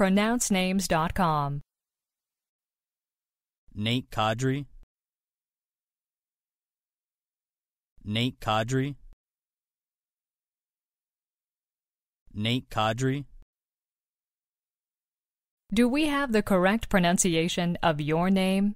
pronouncenames.com. Nate Cadre. Nate Cadre. Nate Cadre. Do we have the correct pronunciation of your name?